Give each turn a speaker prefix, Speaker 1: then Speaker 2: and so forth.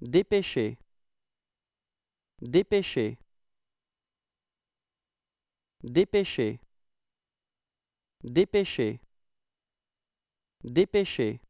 Speaker 1: Dépêcher. Dépêcher. Dépêcher. Dépêcher. Dépêcher.